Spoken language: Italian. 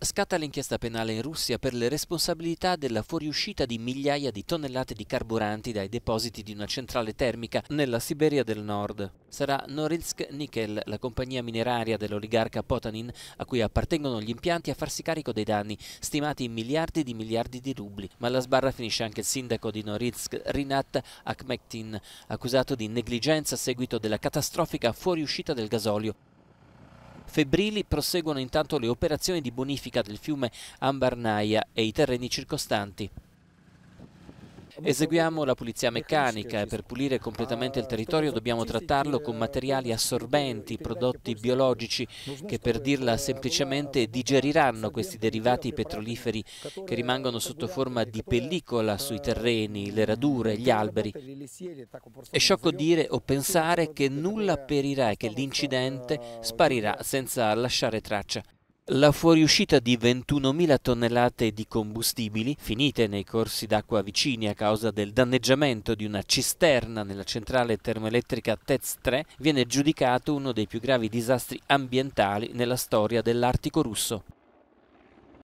Scatta l'inchiesta penale in Russia per le responsabilità della fuoriuscita di migliaia di tonnellate di carburanti dai depositi di una centrale termica nella Siberia del Nord. Sarà Norilsk Nickel, la compagnia mineraria dell'oligarca Potanin, a cui appartengono gli impianti, a farsi carico dei danni, stimati in miliardi di miliardi di rubli. Ma alla sbarra finisce anche il sindaco di Norilsk, Rinat Akhmetin, accusato di negligenza a seguito della catastrofica fuoriuscita del gasolio Febbrili proseguono intanto le operazioni di bonifica del fiume Ambarnaia e i terreni circostanti. Eseguiamo la pulizia meccanica e per pulire completamente il territorio dobbiamo trattarlo con materiali assorbenti, prodotti biologici che per dirla semplicemente digeriranno questi derivati petroliferi che rimangono sotto forma di pellicola sui terreni, le radure, gli alberi. È sciocco dire o pensare che nulla perirà e che l'incidente sparirà senza lasciare traccia. La fuoriuscita di 21.000 tonnellate di combustibili, finite nei corsi d'acqua vicini a causa del danneggiamento di una cisterna nella centrale termoelettrica Tez 3, viene giudicato uno dei più gravi disastri ambientali nella storia dell'Artico russo.